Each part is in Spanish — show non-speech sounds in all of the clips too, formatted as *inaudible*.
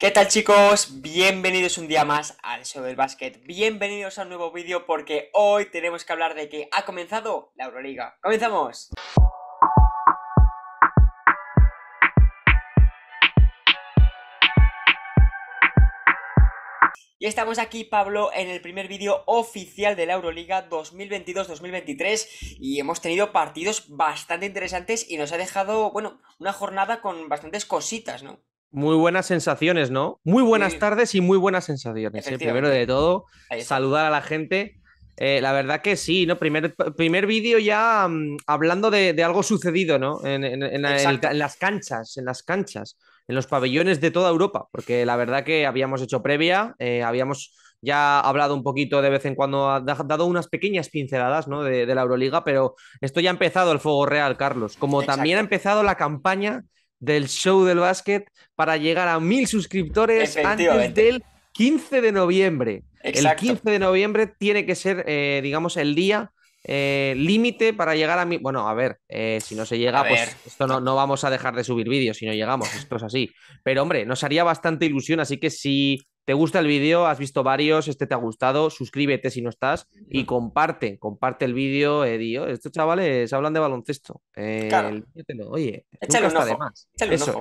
¿Qué tal chicos? Bienvenidos un día más al show del básquet. Bienvenidos a un nuevo vídeo porque hoy tenemos que hablar de que ha comenzado la Euroliga. ¡Comenzamos! Y estamos aquí, Pablo, en el primer vídeo oficial de la Euroliga 2022-2023 y hemos tenido partidos bastante interesantes y nos ha dejado, bueno, una jornada con bastantes cositas, ¿no? Muy buenas sensaciones, ¿no? Muy buenas tardes y muy buenas sensaciones. ¿eh? Primero de todo, saludar a la gente. Eh, la verdad que sí, ¿no? Primer, primer vídeo ya mm, hablando de, algo sucedido, ¿no? En, las canchas, en las canchas, en los pabellones de toda Europa, porque la verdad que habíamos hecho previa, eh, habíamos ya hablado un poquito de vez en cuando, ha dado unas pequeñas pinceladas ¿no? de, la Euroliga, pero esto ya ha empezado el fuego real, Carlos, como también ha empezado la campaña del show del básquet para llegar a mil suscriptores antes del 15 de noviembre. El 15 de noviembre tiene que ser, eh, digamos, el día eh, límite para llegar a mil. Bueno, a ver, eh, si no se llega, pues esto no, no, vamos a dejar de subir vídeos si no llegamos, esto es así. Pero hombre, nos haría bastante ilusión, así que si ¿Te gusta el vídeo? ¿Has visto varios? ¿Este te ha gustado? Suscríbete si no estás y comparte, comparte el vídeo, Edio. Estos chavales hablan de baloncesto. claro. Oye, échale un Échale un ojo.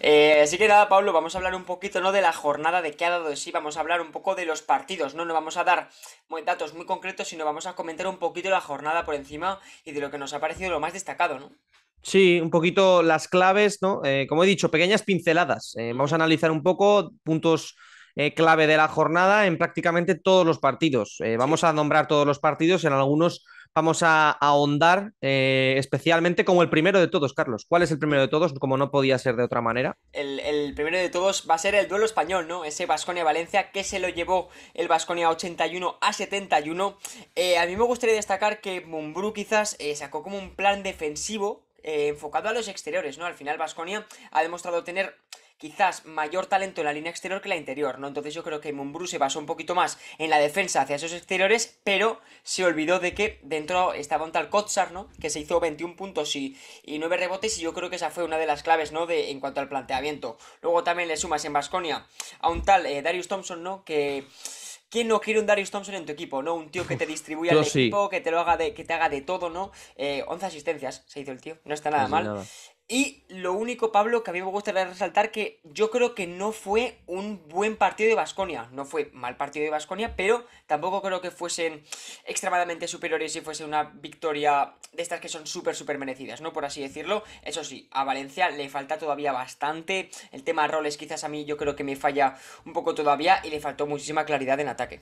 Eh, así que nada, Pablo, vamos a hablar un poquito ¿no? de la jornada, de qué ha dado de sí, vamos a hablar un poco de los partidos, no, nos vamos a dar muy, datos muy concretos, sino vamos a comentar un poquito la jornada por encima y de lo que nos ha parecido lo más destacado, ¿no? Sí, un poquito las claves, ¿no? Eh, como he dicho, pequeñas pinceladas. Eh, vamos a analizar un poco puntos eh, clave de la jornada en prácticamente todos los partidos. vamos a nombrar todos los partidos, en algunos vamos a, ahondar especialmente como el primero de todos, Carlos. ¿Cuál es el primero de todos? Como no podía ser de otra manera. El, primero de todos va a ser el duelo español, ¿no? Ese vasconia valencia que se lo llevó el y 81 a 71. a mí me gustaría destacar que Mumbrú quizás sacó como un plan defensivo eh, enfocado a los exteriores, ¿no? Al final Vasconia ha demostrado tener quizás mayor talento en la línea exterior que la interior, ¿no? Entonces yo creo que Mumbrú se basó un poquito más en la defensa hacia esos exteriores, pero se olvidó de que dentro estaba un tal Kotsar, ¿no? Que se hizo 21 puntos y, 9 rebotes y yo creo que esa fue una de las claves, ¿no? De, en cuanto al planteamiento. Luego también le sumas en Vasconia a un tal eh, Darius Thompson, ¿no? Que ¿Quién no quiere un Darius Thompson en tu equipo, no? Un tío que te distribuya el equipo, que te lo haga de, que te haga de todo, ¿no? Eh, 11 asistencias, se hizo el tío, no está nada pues mal. Y lo único, Pablo, que a mí me gustaría resaltar que yo creo que no fue un buen partido de Basconia. No fue mal partido de Basconia, pero tampoco creo que fuesen extremadamente superiores y fuese una victoria de estas que son súper, súper merecidas, ¿no? Por así decirlo. Eso sí, a Valencia le falta todavía bastante. El tema roles, quizás a mí yo creo que me falla un poco todavía y le faltó muchísima claridad en ataque.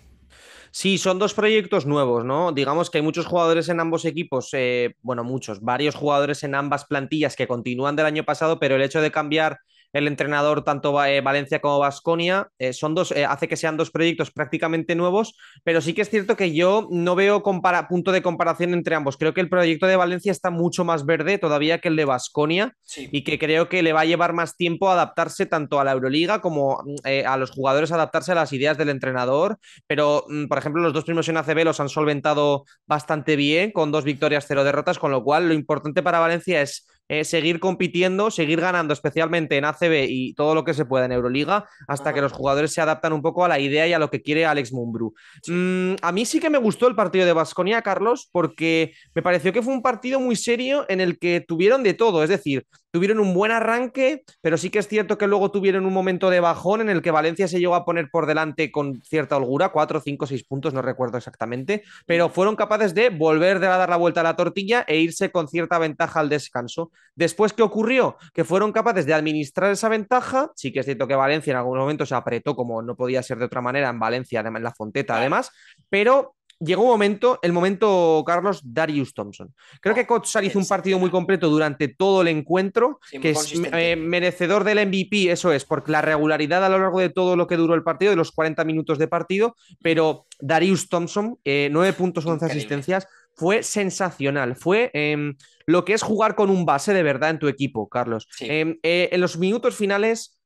Sí, son dos proyectos nuevos, ¿no? Digamos que hay muchos jugadores en ambos equipos, eh, bueno, muchos, varios jugadores en ambas plantillas que continúan del año pasado, pero el hecho de cambiar el entrenador tanto eh, Valencia como Vasconia eh, son dos hace que sean dos proyectos prácticamente nuevos, pero sí que es cierto que yo no veo punto de comparación entre ambos. Creo que el proyecto de Valencia está mucho más verde todavía que el de Vasconia y que creo que le va a llevar más tiempo adaptarse tanto a la EuroLiga como mm, a los jugadores adaptarse a las ideas del entrenador, pero mm, por ejemplo, los dos primos en ACB los han solventado bastante bien, con dos victorias, cero derrotas, con lo cual lo importante para Valencia es eh, seguir compitiendo, seguir ganando, especialmente en ACB y todo lo que se pueda en Euroliga, hasta que los jugadores se adaptan un poco a la idea y a lo que quiere Alex Mumbrú. Mm, a mí sí que me gustó el partido de Vasconia, Carlos, porque me pareció que fue un partido muy serio en el que tuvieron de todo, es decir, tuvieron un buen arranque, pero sí que es cierto que luego tuvieron un momento de bajón en el que Valencia se llegó a poner por delante con cierta holgura, cuatro cinco seis puntos, no recuerdo exactamente, pero fueron capaces de volver de dar la vuelta a la tortilla e irse con cierta ventaja al descanso. Después, ¿qué ocurrió? Que fueron capaces de administrar esa ventaja, sí que es cierto que Valencia en algún momento se apretó como no podía ser de otra manera en Valencia, en la Fonteta además, pero llegó un momento, el momento, Carlos, Darius Thompson. Creo que Kotsar oh, hizo un partido muy completo durante todo el encuentro, que es eh, merecedor del MVP, eso es, porque la regularidad a lo largo de todo lo que duró el partido, de los 40 minutos de partido, pero Darius Thompson, 9 eh, puntos, 11 asistencias, fue sensacional. Fue em, lo que es jugar con un base de verdad en tu equipo, Carlos. Em, eh, en los minutos finales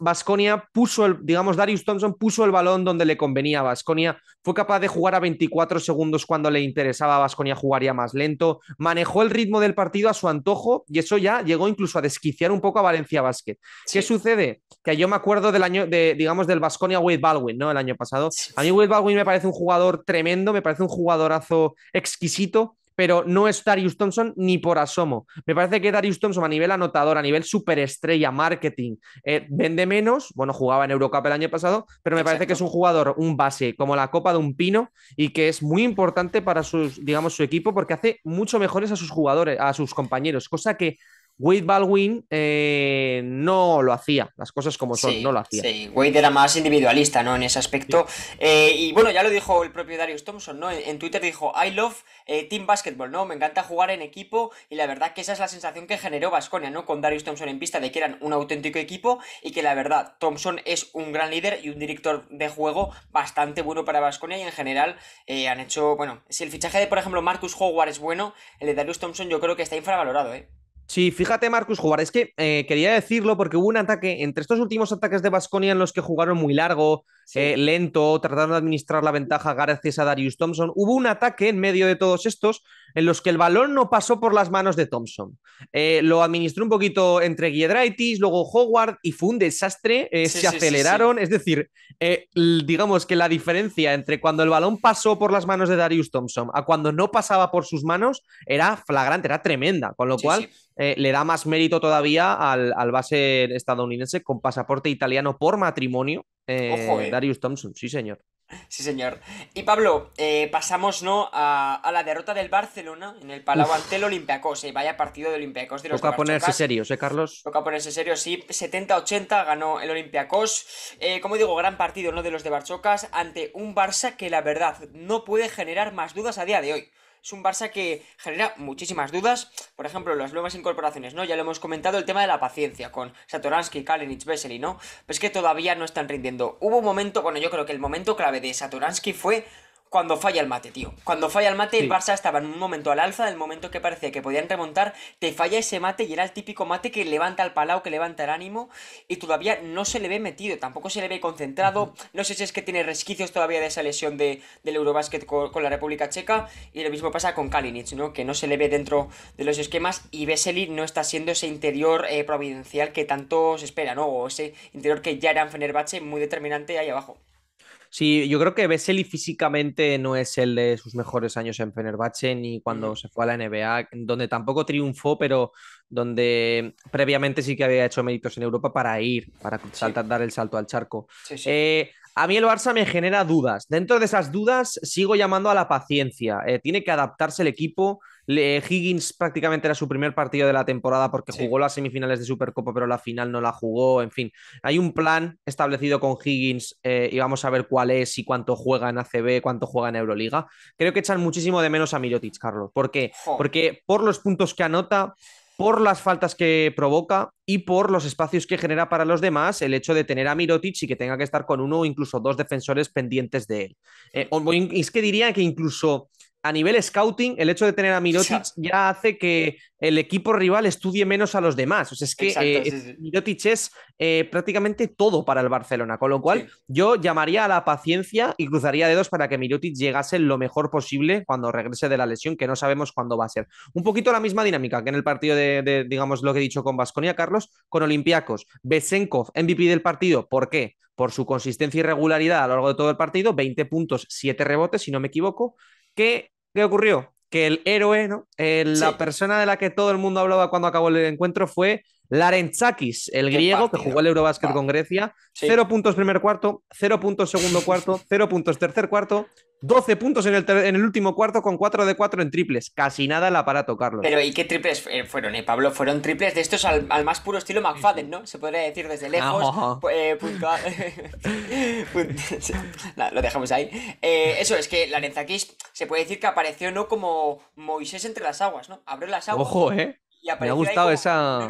Vasconia em, puso, el, digamos, Darius Thompson puso el balón donde le convenía a Basconia. Fue capaz de jugar a 24 segundos cuando le interesaba a Vasconia, jugaría más lento. Manejó el ritmo del partido a su antojo y eso ya llegó incluso a desquiciar un poco a Valencia Basket. ¿Qué sucede? Que yo me acuerdo del año, de, digamos, del Basconia Wade Baldwin, ¿no? El año pasado. A mí Wade Baldwin me parece un jugador tremendo, me parece un jugadorazo exquisito pero no es Darius Thompson ni por asomo. Me parece que Darius Thompson a nivel anotador, a nivel superestrella, marketing, eh, vende menos. Bueno, jugaba en Eurocup el año pasado, pero me parece que es un jugador, un base, como la copa de un pino y que es muy importante para digamos, su equipo porque hace mucho mejores a sus jugadores, a sus compañeros, cosa que Wade Baldwin eh, no lo hacía, las cosas como son, no lo hacía. Sí, Wade era más individualista, ¿no? En ese aspecto. Eh, y bueno, ya lo dijo el propio Darius Thompson, ¿no? En, Twitter dijo, I love eh, Team Basketball, ¿no? Me encanta jugar en equipo y la verdad que esa es la sensación que generó Vasconia, ¿no? Con Darius Thompson en pista de que eran un auténtico equipo y que la verdad Thompson es un gran líder y un director de juego bastante bueno para Vasconia y en general han hecho, bueno, si el fichaje de, por ejemplo, Marcus Howard es bueno, el de Darius Thompson yo creo que está infravalorado, ¿eh? Sí, fíjate, Marcus Jugar, es que eh, quería decirlo porque hubo un ataque entre estos últimos ataques de Basconia en los que jugaron muy largo, eh, lento, tratando de administrar la ventaja gracias a Darius Thompson. Hubo un ataque en medio de todos estos en los que el balón no pasó por las manos de Thompson. Eh, lo administró un poquito entre Giedraitis, luego Howard y fue un desastre. Eh, se aceleraron. es decir, eh, digamos que la diferencia entre cuando el balón pasó por las manos de Darius Thompson a cuando no pasaba por sus manos era flagrante, era tremenda. Con lo cual, le da más mérito todavía al, base estadounidense con pasaporte italiano por matrimonio, Darius Thompson, sí, señor. Sí, señor. Y Pablo, eh, pasamos ¿no? A, la derrota del Barcelona en el Palau ante el Olympiacos. Eh, vaya partido de Olympiacos de los Toca ponerse serio, ¿eh, Carlos? Toca ponerse serio. sí. 70-80 ganó el Olympiacos. Eh, como digo, gran partido ¿no? de los de Barchocas ante un Barça que la verdad no puede generar más dudas a día de hoy es un Barça que genera muchísimas dudas. Por ejemplo, las nuevas incorporaciones, ¿no? Ya lo hemos comentado, el tema de la paciencia con Satoransky, Kalinic, Vesely, ¿no? Pues que todavía no están rindiendo. Hubo un momento, bueno, yo creo que el momento clave de Satoransky fue cuando falla el mate, tío. Cuando falla el mate, el Barça estaba en un momento al alza, del momento que parecía que podían remontar, te falla ese mate y era el típico mate que levanta el palau, que levanta el ánimo y todavía no se le ve metido, tampoco se le ve concentrado. No sé si es que tiene resquicios todavía de esa lesión de, del Eurobasket con, la República Checa y lo mismo pasa con Kalinic, ¿no? Que no se le ve dentro de los esquemas y Vesely no está siendo ese interior eh, providencial que tanto se espera, ¿no? O ese interior que ya era en Fenerbahce muy determinante ahí abajo. Sí, yo creo que Vesely físicamente no es el de sus mejores años en Fenerbahce ni cuando mm. se fue a la NBA, donde tampoco triunfó, pero donde previamente sí que había hecho méritos en Europa para ir, para saltar, dar el salto al charco. Eh, a mí el Barça me genera dudas. Dentro de esas dudas sigo llamando a la paciencia. Eh, tiene que adaptarse el equipo eh, Higgins prácticamente era su primer partido de la temporada porque jugó las semifinales de Supercopa, pero la final no la jugó. En fin, hay un plan establecido con Higgins eh, y vamos a ver cuál es y cuánto juega en ACB, cuánto juega en Euroliga. Creo que echan muchísimo de menos a Mirotic, Carlos. ¿Por qué? Porque por los puntos que anota, por las faltas que provoca y por los espacios que genera para los demás el hecho de tener a Mirotic y que tenga que estar con uno o incluso dos defensores pendientes de él. Eh, es que diría que incluso a nivel scouting, el hecho de tener a Mirotic ya hace que el equipo rival estudie menos a los demás. O sea, es que eh, Mirotic es eh, prácticamente todo para el Barcelona, con lo cual yo llamaría a la paciencia y cruzaría dedos para que Mirotic llegase lo mejor posible cuando regrese de la lesión, que no sabemos cuándo va a ser. Un poquito la misma dinámica que en el partido de, digamos, lo que he dicho con Vasconia, Carlos, con Olympiacos. Besenkov, MVP del partido, ¿por qué? Por su consistencia y regularidad a lo largo de todo el partido, 20 puntos, 7 rebotes, si no me equivoco, que ¿Qué ocurrió? Que el héroe, la persona de la que todo el mundo hablaba cuando acabó el encuentro fue Chakis, el griego que jugó el Eurobásquet con Grecia. Cero puntos primer cuarto, cero puntos segundo cuarto, cero puntos tercer cuarto, 12 puntos en el, último cuarto con 4 de 4 en triples. Casi nada la para tocarlo. Pero ¿y qué triples eh, fueron, eh, Pablo? Fueron triples de estos al, más puro estilo McFadden, ¿no? Se podría decir desde lejos. Ah, ah, ah. Eh, *laughs* *laughs* lo dejamos ahí. Eh, eso es que la se puede decir que apareció, ¿no? Como Moisés entre las aguas, ¿no? Abrió las aguas. Ojo, ¿eh? Me ha gustado esa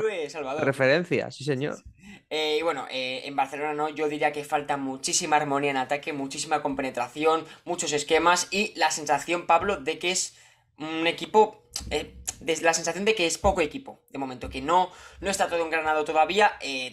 referencia, sí, señor. Eh, y bueno, eh, en Barcelona no, yo diría que falta muchísima armonía en ataque, muchísima compenetración, muchos esquemas y la sensación, Pablo, de que es un equipo, eh, la sensación de que es poco equipo, de momento, que no, no está todo engranado todavía,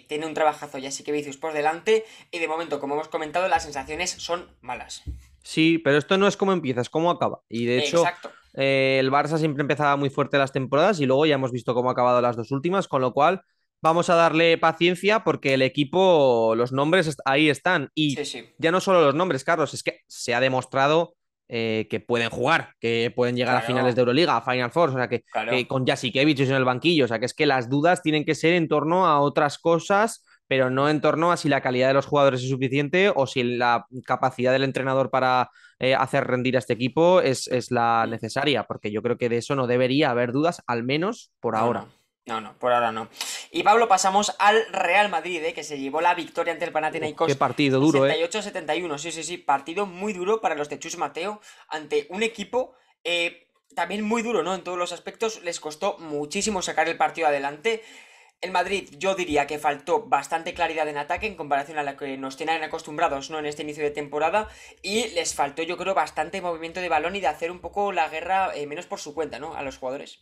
tiene un trabajazo ya así que Vicius por delante y de momento, como hemos comentado, las sensaciones son malas. Sí, pero esto no es cómo empieza, es cómo acaba. Y de hecho, el Barça siempre empezaba muy fuerte las temporadas y luego ya hemos visto cómo ha acabado las dos últimas, con lo cual vamos a darle paciencia porque el equipo, los nombres ahí están. Y ya no solo los nombres, Carlos, es que se ha demostrado eh, que pueden jugar, que pueden llegar a finales de Euroliga, a Final Four, o sea, que, que con Jasikevich en el banquillo, o sea, que es que las dudas tienen que ser en torno a otras cosas, pero no en torno a si la calidad de los jugadores es suficiente o si la capacidad del entrenador para eh, hacer rendir a este equipo es, la mm. necesaria, porque yo creo que de eso no debería haber dudas, al menos por ahora. No, no, por ahora no. Y Pablo, pasamos al Real Madrid, ¿eh? que se llevó la victoria ante el Panathinaikos. Qué partido duro, 78-71, eh. sí, sí, sí. Partido muy duro para los de Chus Mateo ante un equipo eh, también muy duro, ¿no? En todos los aspectos les costó muchísimo sacar el partido adelante. El Madrid, yo diría que faltó bastante claridad en ataque en comparación a la que nos tienen acostumbrados ¿no? en este inicio de temporada. Y les faltó, yo creo, bastante movimiento de balón y de hacer un poco la guerra, eh, menos por su cuenta, ¿no? A los jugadores.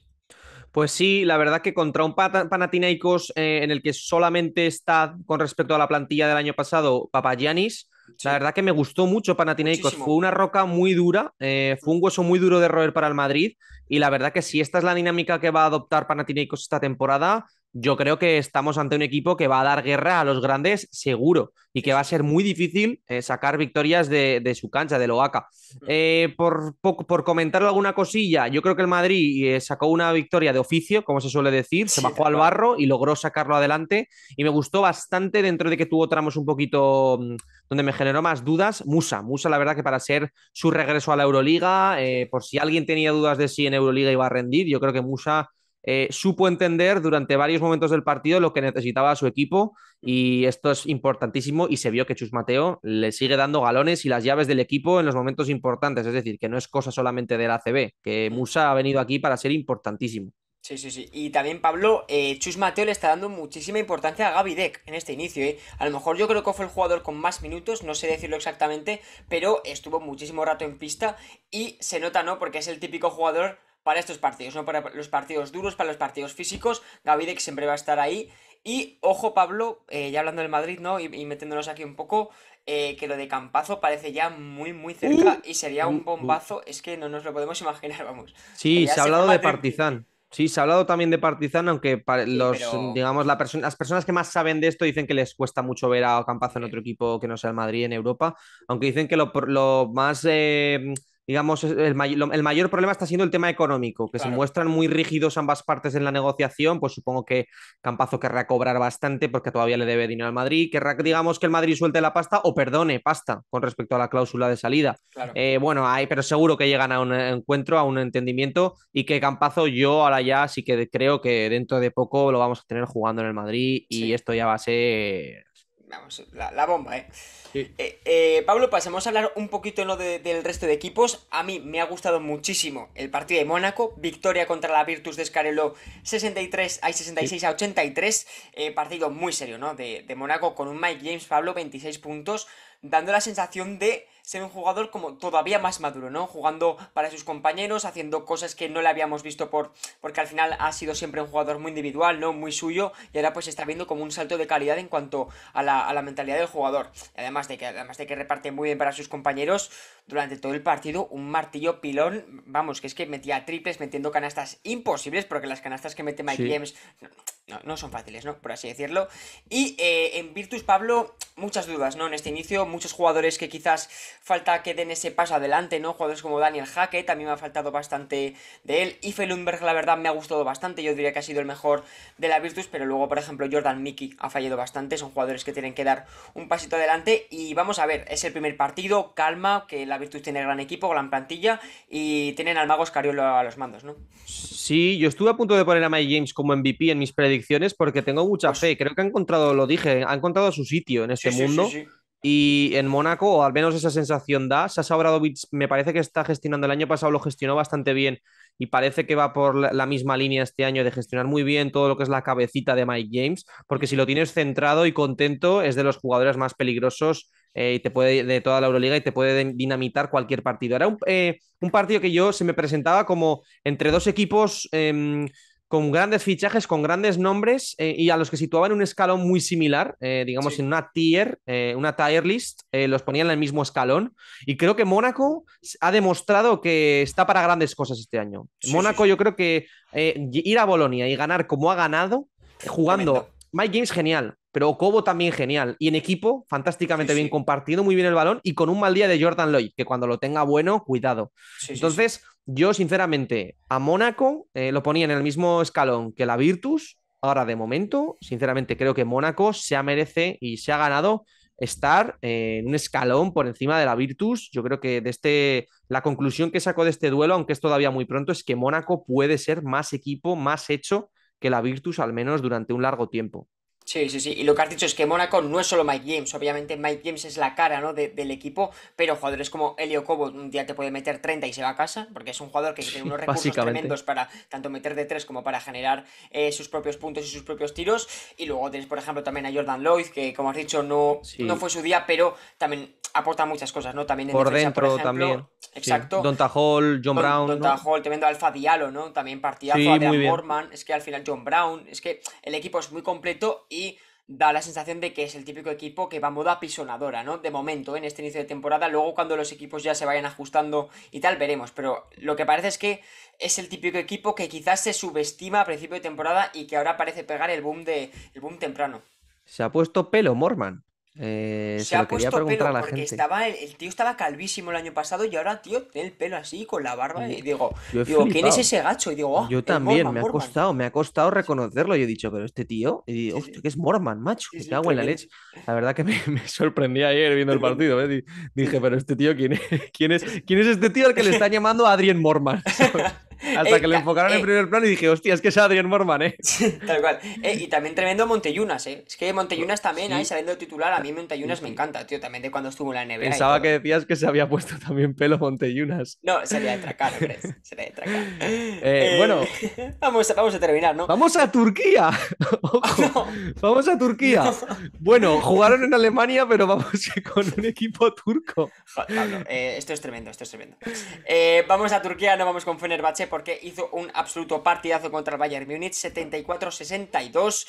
Pues sí, la verdad que contra un Panathinaikos eh, en el que solamente está con respecto a la plantilla del año pasado Papagiannis, la verdad que me gustó mucho Panathinaikos. Fue una roca muy dura, eh, fue un hueso muy duro de roer para el Madrid y la verdad que si esta es la dinámica que va a adoptar Panathinaikos esta temporada, yo creo que estamos ante un equipo que va a dar guerra a los grandes seguro y que va a ser muy difícil eh, sacar victorias de, su cancha, de Loaca. Mm. Eh, por, por, comentar alguna cosilla, yo creo que el Madrid eh, sacó una victoria de oficio, como se suele decir, se bajó al barro y logró sacarlo adelante y me gustó bastante dentro de que tuvo tramos un poquito mm, donde me generó más dudas, Musa. Musa, la verdad que para ser su regreso a la Euroliga, por si alguien tenía dudas de si en Euroliga iba a rendir, yo creo que Musa eh, supo entender durante varios momentos del partido lo que necesitaba su equipo y esto es importantísimo y se vio que Chus Mateo le sigue dando galones y las llaves del equipo en los momentos importantes, es decir, que no es cosa solamente del ACB, que Musa ha venido aquí para ser importantísimo. Sí, sí, sí. Y también Pablo, eh, Chus Mateo le está dando muchísima importancia a Gaby Deck en este inicio. ¿eh? A lo mejor yo creo que fue el jugador con más minutos, no sé decirlo exactamente, pero estuvo muchísimo rato en pista y se nota, ¿no? Porque es el típico jugador para estos partidos, no para los partidos duros, para los partidos físicos. que siempre va a estar ahí. Y ojo, Pablo, eh, ya hablando del Madrid, ¿no? Y, metiéndonos aquí un poco, eh, que lo de Campazo parece ya muy, muy cerca uh, y sería un uh, uh. bombazo. Es que no nos lo podemos imaginar, vamos. Sí, se ha hablado de Partizan. Sí, se ha hablado también de Partizan, aunque los, digamos, las personas que más saben de esto dicen que les cuesta mucho ver a Campazo en otro equipo que no sea el Madrid en Europa, aunque dicen que lo, lo más eh, digamos, el, mayor problema está siendo el tema económico, que se muestran muy rígidos ambas partes en la negociación, pues supongo que Campazo querrá cobrar bastante porque todavía le debe dinero al Madrid, querrá, digamos, que el Madrid suelte la pasta o perdone pasta con respecto a la cláusula de salida. Eh, bueno, hay, pero seguro que llegan a un encuentro, a un entendimiento y que Campazo yo ahora ya sí que creo que dentro de poco lo vamos a tener jugando en el Madrid y esto ya va a ser vamos, la, bomba, ¿eh? Eh, ¿eh? Pablo, pasemos a hablar un poquito del resto de equipos. A mí me ha gustado muchísimo el partido de Mónaco, victoria contra la Virtus de Escarelo 63 a 66 a 83, partido muy serio, ¿no? De, de Mónaco con un Mike James, Pablo, 26 puntos, dando la sensación de ser un jugador como todavía más maduro, ¿no? Jugando para sus compañeros, haciendo cosas que no le habíamos visto por porque al final ha sido siempre un jugador muy individual, ¿no? Muy suyo y ahora pues está viendo como un salto de calidad en cuanto a la, mentalidad del jugador. Además de que además de que reparte muy bien para sus compañeros, durante todo el partido, un martillo pilón, vamos, que es que metía triples, metiendo canastas imposibles, porque las canastas que mete Mike James no, son fáciles, ¿no? Por así decirlo. Y eh, en Virtus Pablo, muchas dudas, ¿no? En este inicio, muchos jugadores que quizás falta que den ese paso adelante, ¿no? Jugadores como Daniel Jaque, también me ha faltado bastante de él. Y Felunberg la verdad, me ha gustado bastante. Yo diría que ha sido el mejor de la Virtus, pero luego, por ejemplo, Jordan Mickey ha fallado bastante. Son jugadores que tienen que dar un pasito adelante. Y vamos a ver, es el primer partido, calma, que la Virtus tiene gran equipo, gran plantilla y tienen al mago Escariolo a los mandos, ¿no? Sí, yo estuve a punto de poner a Mike James como MVP en mis predicciones porque tengo mucha pues fe. Creo que ha encontrado, lo dije, ha encontrado su sitio en este mundo. y en Mónaco, o al menos esa sensación da, Sasa Obradovic me parece que está gestionando, el año pasado lo gestionó bastante bien y parece que va por la misma línea este año de gestionar muy bien todo lo que es la cabecita de Mike James, porque si lo tienes centrado y contento es de los jugadores más peligrosos eh, te puede, de toda la Euroliga y te puede dinamitar cualquier partido. Era eh, un, partido que yo se me presentaba como entre dos equipos em, con grandes fichajes, con grandes nombres eh, y a los que situaban un escalón muy similar, digamos en una tier, una tier list, los ponían en el mismo escalón. Y creo que Mónaco ha demostrado que está para grandes cosas este año. Mónaco yo creo que ir a Bolonia y ganar como ha ganado, jugando... Mike Games genial, pero Cobo también genial. Y en equipo, fantásticamente bien compartido, muy bien el balón y con un mal día de Jordan Lloyd, que cuando lo tenga bueno, cuidado. Entonces, yo sinceramente, a Mónaco eh, lo ponía en el mismo escalón que la Virtus. Ahora, de momento, sinceramente, creo que Mónaco se ha merece y se ha ganado estar en un escalón por encima de la Virtus. Yo creo que de este, la conclusión que saco de este duelo, aunque es todavía muy pronto, es que Mónaco puede ser más equipo, más hecho que la Virtus, al menos durante un largo tiempo. Sí, sí, sí. Y lo que has dicho es que Mónaco no es solo Mike James. Obviamente Mike James es la cara ¿no? del equipo, pero jugadores como Elio Cobo un día te puede meter 30 y se va a casa, porque es un jugador que tiene *laughs* unos recursos tremendos para tanto meter de tres como para generar eh, sus propios puntos y sus propios tiros. Y luego tienes, por ejemplo, también a Jordan Lloyd, que como has dicho no, no fue su día, pero también aporta muchas cosas, ¿no? También en por defensa, dentro por también Exacto. Don John Brown. Don Hall, tremendo Alfa Diallo, ¿no? También partidazo sí, Morman. Es que al final John Brown. Es que el equipo es muy completo y da la sensación de que es el típico equipo que va a modo apisonadora, ¿no? De momento, en este inicio de temporada, luego cuando los equipos ya se vayan ajustando y tal, veremos, pero lo que parece es que es el típico equipo que quizás se subestima a principio de temporada y que ahora parece pegar el boom de el boom temprano. Se ha puesto pelo Morman. Eh, se, ha lo puesto preguntar pelo a la porque gente. Estaba, el tío estaba calvísimo el año pasado y ahora, tío, tiene el pelo así, con la barba. Y digo, digo ¿quién es ese gacho? Y digo, ah, yo también, me ha costado, me ha costado reconocerlo. y he dicho, pero este tío, y que es Morman, macho, que agua en la leche. La verdad que me, sorprendía *laughs* sorprendí ayer viendo el partido. Dije, pero este tío, ¿quién es? *laughs* ¿quién es? *laughs* es este tío al que le están llamando a Adrien Morman? Hasta eh, que le enfocaron en eh. primer plano y dije, hostia, es que es Adrián Morman, ¿eh? *laughs* Tal cual. Eh, y también tremendo Monteyunas, ¿eh? Es que Monteyunas oh, también, ahí saliendo titular, a mí Monteyunas me encanta, tío, también de cuando estuvo en la NBA. Pensaba que decías que se había puesto también pelo Monteyunas. No, sería de tracar, Sería de tracar. bueno. *laughs* Vamos a, vamos a terminar, ¿no? ¡Vamos a Turquía! *laughs* ¡Vamos a Turquía! Bueno, jugaron en Alemania, pero vamos con un equipo turco. esto es tremendo, esto es tremendo. vamos a Turquía, no vamos con Fenerbahce por porque hizo un absoluto partidazo contra el Bayern Munich, 74-62.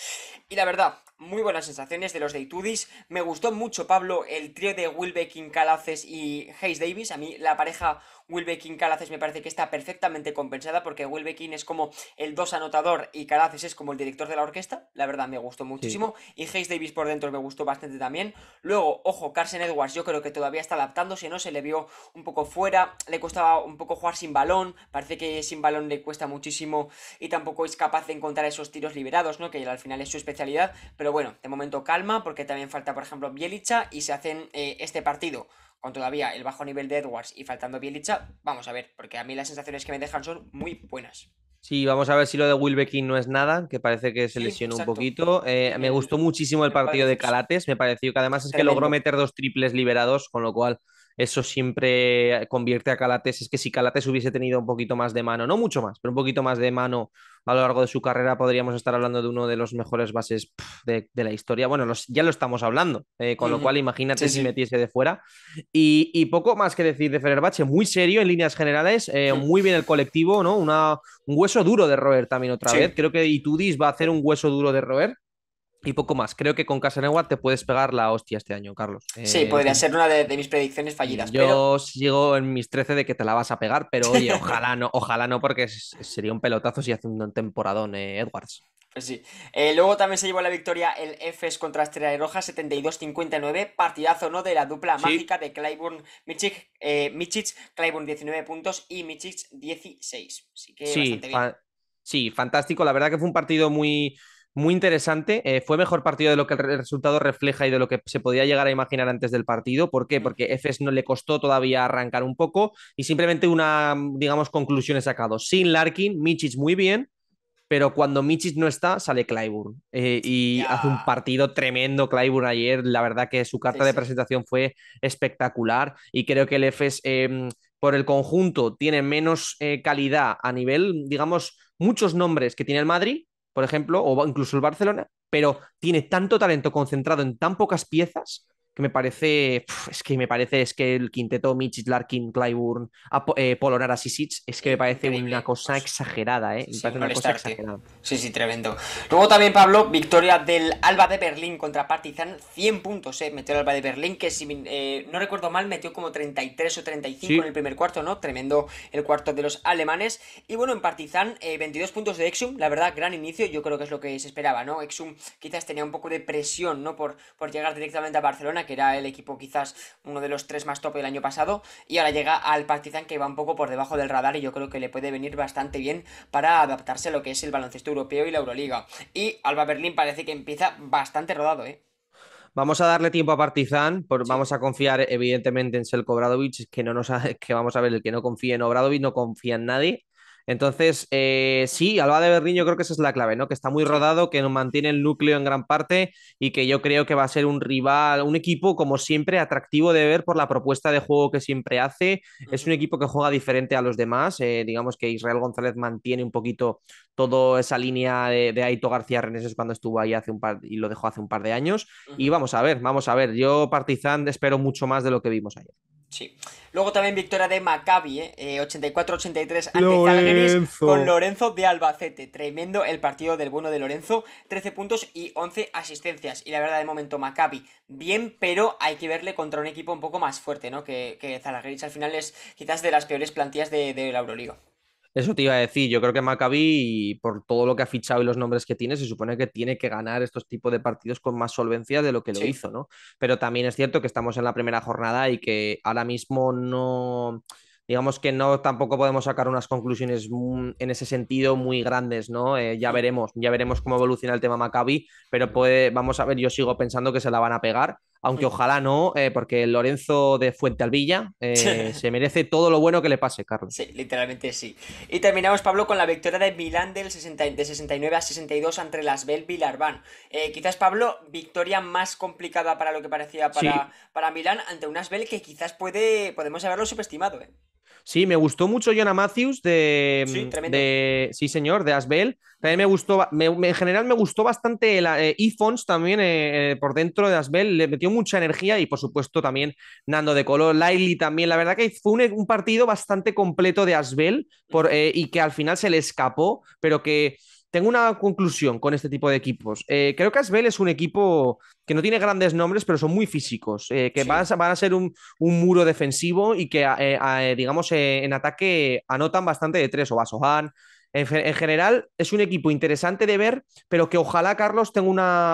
Y la verdad, muy buenas sensaciones de los de Itudis. Me gustó mucho, Pablo, el trío de Wilbeckin Calaces y Hayes Davis. A mí la pareja wilbeckin Calaces me parece que está perfectamente compensada porque Wilbeckin es como el dos anotador y Calaces es como el director de la orquesta. La verdad me gustó muchísimo. Y Hayes Davis por dentro me gustó bastante también. Luego, ojo, Carson Edwards yo creo que todavía está adaptándose, ¿no? Se le vio un poco fuera, le costaba un poco jugar sin balón. Parece que sin balón le cuesta muchísimo y tampoco es capaz de encontrar esos tiros liberados, ¿no? Que al final es su especialidad, pero bueno, de momento calma, porque también falta, por ejemplo, Bielicha y se hacen eh, este partido con todavía el bajo nivel de Edwards y faltando Bielicha, vamos a ver, porque a mí las sensaciones que me dejan son muy buenas. Sí, vamos a ver si lo de Wilbekin no es nada, que parece que se lesionó un poquito. Eh, me gustó muchísimo el partido de Calates, me pareció que además es que logró meter dos triples liberados, con lo cual eso siempre convierte a Calates. Es que si Calates hubiese tenido un poquito más de mano, no mucho más, pero un poquito más de mano a lo largo de su carrera, podríamos estar hablando de uno de los mejores bases de, la historia. Bueno, ya lo estamos hablando, eh, con lo cual imagínate si metiese de fuera. Y, poco más que decir de Fenerbahce, muy serio en líneas generales, eh, muy bien el colectivo, ¿no? Una, un hueso duro de roer también otra vez. Creo que Itudis va a hacer un hueso duro de roer. Y poco más. Creo que con Casanova te puedes pegar la hostia este año, Carlos. Sí, podría eh, ser una de, mis predicciones fallidas. Yo sigo en mis 13 de que te la vas a pegar, pero oye, *laughs* ojalá no, ojalá no, porque sería un pelotazo si hace un temporadón eh, Edwards. Pues sí. Eh, luego también se llevó la victoria el FS contra Estrella de Roja, 72-59. Partidazo, ¿no? De la dupla mágica de Clyburn Michich, Michich, 19 puntos y Michich 16. Así que bastante bien. sí, fantástico. La verdad que fue un partido muy muy interesante. Eh, fue mejor partido de lo que el resultado refleja y de lo que se podía llegar a imaginar antes del partido. ¿Por qué? Mm. Porque Efes no le costó todavía arrancar un poco y simplemente una, digamos, conclusión he sacado. Sin Larkin, michis muy bien, pero cuando michis no está, sale Clyburn. Eh, y hace un partido tremendo Clyburn ayer. La verdad que su carta de presentación fue espectacular y creo que el Efes, em, por el conjunto, tiene menos eh, calidad a nivel, digamos, muchos nombres que tiene el Madrid, por ejemplo, o incluso el Barcelona, pero tiene tanto talento concentrado en tan pocas piezas que me parece, es que me parece, es que el quinteto Mitch, Larkin, Clyburn, eh, Polonara, Sisic, es que me parece una cosa exagerada, ¿eh? Me parece una cosa exagerada. Sí, sí, tremendo. Luego también, Pablo, victoria del Alba de Berlín contra Partizan, 100 puntos, ¿eh? Metió el Alba de Berlín, que si eh, no recuerdo mal, metió como 33 o 35 en el primer cuarto, ¿no? Tremendo el cuarto de los alemanes. Y bueno, en Partizan, 22 eh, puntos de Exum, la verdad, gran inicio, yo creo que es lo que se esperaba, ¿no? Exum quizás tenía un poco de presión, ¿no? Por, por llegar directamente a Barcelona que era el equipo quizás uno de los tres más top del año pasado, y ahora llega al Partizan que va un poco por debajo del radar y yo creo que le puede venir bastante bien para adaptarse a lo que es el baloncesto europeo y la Euroliga. Y Alba Berlín parece que empieza bastante rodado, ¿eh? Vamos a darle tiempo a Partizan, vamos a confiar evidentemente en Selko Bradovic que no nos que vamos a ver, el que no confía en Obradovic no confía en nadie. Entonces, eh, sí, Alba de Berlín yo creo que esa es la clave, ¿no? Que está muy rodado, que mantiene el núcleo en gran parte y que yo creo que va a ser un rival, un equipo como siempre atractivo de ver por la propuesta de juego que siempre hace. Es un equipo que juega diferente a los demás. Eh, digamos que Israel González mantiene un poquito toda esa línea de, Aito García Reneses cuando estuvo ahí hace un par y lo dejó hace un par de años. Y vamos a ver, vamos a ver. Yo, Partizan, espero mucho más de lo que vimos ayer. Sí. Luego también victoria de Maccabi, ¿eh? 84 eh, 83 ante Lorenzo. con Lorenzo de Albacete. Tremendo el partido del bueno de Lorenzo. 13 puntos y 11 asistencias. Y la verdad, de momento, Maccabi bien, pero hay que verle contra un equipo un poco más fuerte, ¿no? Que, que al final es quizás de las peores plantillas de, de la Euroliga. Eso te iba a decir, yo creo que Maccabi, por todo lo que ha fichado y los nombres que tiene, se supone que tiene que ganar estos tipos de partidos con más solvencia de lo que lo hizo, ¿no? Pero también es cierto que estamos en la primera jornada y que ahora mismo no digamos que no tampoco podemos sacar unas conclusiones mm, en ese sentido muy grandes, ¿no? Eh, ya veremos, ya veremos cómo evoluciona el tema Maccabi, pero puede, vamos a ver, yo sigo pensando que se la van a pegar aunque ojalá no, eh, porque Lorenzo de Fuente Alvilla eh, se merece todo lo bueno que le pase, Carlos. Sí, literalmente sí. Y terminamos, Pablo, con la victoria de Milán del de 69 a 62 ante las Bell Villarban. Eh, quizás, Pablo, victoria más complicada para lo que parecía para, para Milán ante unas Bell que quizás puede, podemos haberlo subestimado. Sí, me gustó mucho Jonah Matthews de. Sí, mm, sí señor, de Asbel. También me gustó, en general me gustó bastante el eh, IPhones también eh, eh, por dentro de Asbel, le metió mucha energía y por supuesto también Nando de Color, Laili también. La verdad que fue un, partido bastante completo de Asbel y que al final se le escapó, pero que tengo una conclusión con este tipo de equipos. Eh, creo que Asbel es un equipo que no tiene grandes nombres, pero son muy físicos, eh, que van, a, ser un, muro defensivo y que, eh, digamos, en ataque anotan bastante de tres o Basohan. En, en, general, es un equipo interesante de ver, pero que ojalá, Carlos, tenga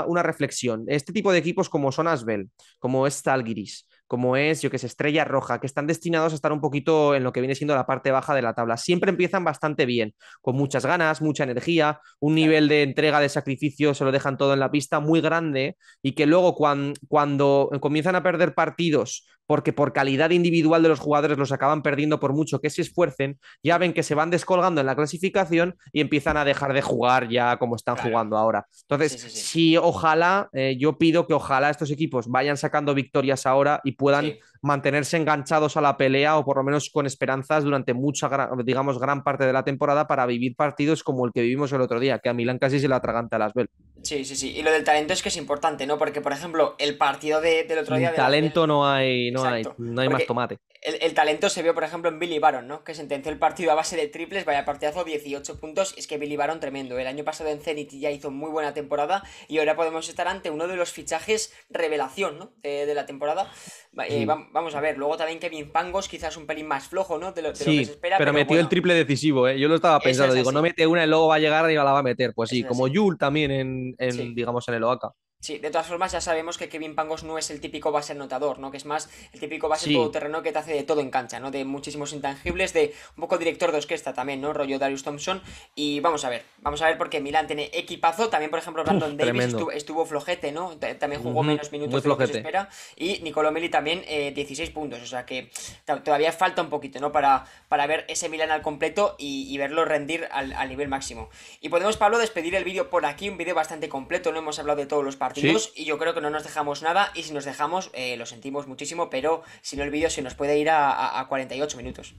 una, reflexión. Este tipo de equipos como son Asbel, como es Talgiris, como es, yo que sé, Estrella Roja, que están destinados a estar un poquito en lo que viene siendo la parte baja de la tabla. Siempre empiezan bastante bien, con muchas ganas, mucha energía, un nivel de entrega, de sacrificio, se lo dejan todo en la pista muy grande y que luego cuando, cuando comienzan a perder partidos, porque por calidad individual de los jugadores los acaban perdiendo por mucho que se esfuercen, ya ven que se van descolgando en la clasificación y empiezan a dejar de jugar ya como están jugando ahora. Entonces, sí, si ojalá, eh, yo pido que ojalá estos equipos vayan sacando victorias ahora y puedan mantenerse enganchados a la pelea o por lo menos con esperanzas durante mucha, digamos, gran parte de la temporada para vivir partidos como el que vivimos el otro día, que a Milán casi se le atraganta a las velas. Sí, sí, sí. Y lo del talento es que es importante, ¿no? Porque, por ejemplo, el partido del otro día... De talento no hay, no hay, no hay más tomate el, talento se vio, por ejemplo, en Billy Baron, ¿no? Que sentenció el partido a base de triples, vaya partidazo, 18 puntos. Es que Billy Baron tremendo. ¿eh? El año pasado en Zenit ya hizo muy buena temporada y ahora podemos estar ante uno de los fichajes revelación, ¿no? De, la temporada. Eh, vamos a ver, luego también Kevin Pangos, quizás un pelín más flojo, ¿no? De lo, que se espera. Pero, metió el triple decisivo, ¿eh? Yo lo estaba pensando, digo, no mete una y luego va a llegar y la va a meter. Pues sí, como Yul también en, digamos, en el OACA. Sí, de todas formas ya sabemos que Kevin Pangos no es el típico base anotador, ¿no? Que es más el típico base todo todoterreno que te hace de todo en cancha, ¿no? De muchísimos intangibles, de un poco director de orquesta también, ¿no? Rollo Darius Thompson. Y vamos a ver, vamos a ver porque Milán tiene equipazo. También, por ejemplo, Brandon Davis estuvo, flojete, ¿no? También jugó menos minutos de que se espera. Y Nicolò Meli también 16 eh, puntos. O sea que todavía falta un poquito, ¿no? Para, para ver ese Milán al completo y, verlo rendir al, al, nivel máximo. Y podemos, Pablo, despedir el vídeo por aquí, un vídeo bastante completo, no hemos hablado de todos los partidos y yo creo que no nos dejamos nada y si nos dejamos eh, lo sentimos muchísimo, pero si no el vídeo se nos puede ir a, 48 minutos.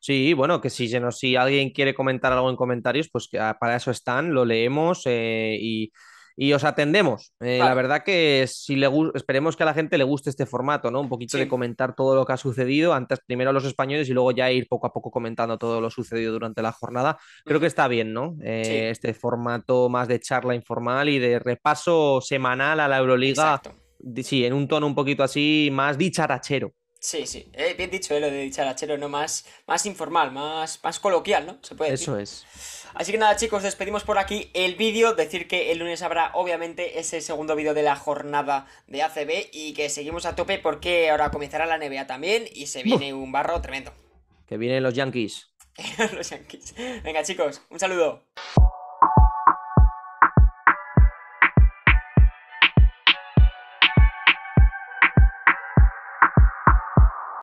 Sí, bueno, que si, si alguien quiere comentar algo en comentarios, pues ah, para eso están, lo leemos eh, y y os atendemos. Eh, la verdad que si le esperemos que a la gente le guste este formato, ¿no? Un poquito de comentar todo lo que ha sucedido, antes primero a los españoles y luego ya ir poco a poco comentando todo lo sucedido durante la jornada. Creo que está bien, ¿no? Eh, este formato más de charla informal y de repaso semanal a la Euroliga. Sí, en un tono un poquito así más dicharachero. Sí, sí. Eh, bien dicho, lo de dicharachero, ¿no? Más, más informal, más, más coloquial, ¿no? Se puede decir? Eso es. Así que nada chicos, despedimos por aquí el vídeo, decir que el lunes habrá obviamente ese segundo vídeo de la jornada de ACB y que seguimos a tope porque ahora comenzará la NBA también y se viene un barro tremendo. Que vienen los Yankees. *laughs* los Yankees. Venga chicos, un saludo.